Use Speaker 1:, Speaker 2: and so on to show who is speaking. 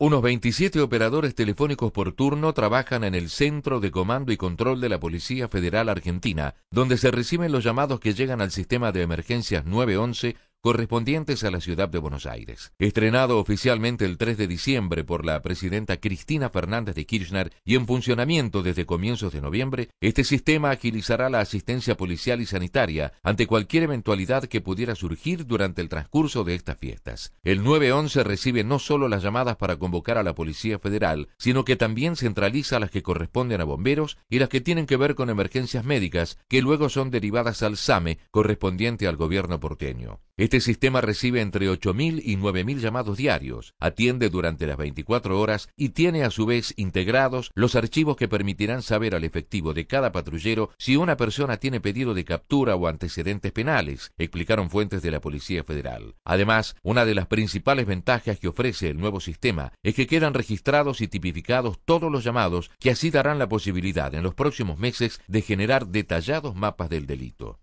Speaker 1: Unos 27 operadores telefónicos por turno trabajan en el Centro de Comando y Control de la Policía Federal Argentina, donde se reciben los llamados que llegan al sistema de emergencias 911 correspondientes a la ciudad de Buenos Aires. Estrenado oficialmente el 3 de diciembre por la presidenta Cristina Fernández de Kirchner y en funcionamiento desde comienzos de noviembre, este sistema agilizará la asistencia policial y sanitaria ante cualquier eventualidad que pudiera surgir durante el transcurso de estas fiestas. El 911 recibe no solo las llamadas para convocar a la Policía Federal, sino que también centraliza las que corresponden a bomberos y las que tienen que ver con emergencias médicas, que luego son derivadas al SAME correspondiente al gobierno porteño. Este este sistema recibe entre 8.000 y 9.000 llamados diarios, atiende durante las 24 horas y tiene a su vez integrados los archivos que permitirán saber al efectivo de cada patrullero si una persona tiene pedido de captura o antecedentes penales, explicaron fuentes de la Policía Federal. Además, una de las principales ventajas que ofrece el nuevo sistema es que quedan registrados y tipificados todos los llamados que así darán la posibilidad en los próximos meses de generar detallados mapas del delito.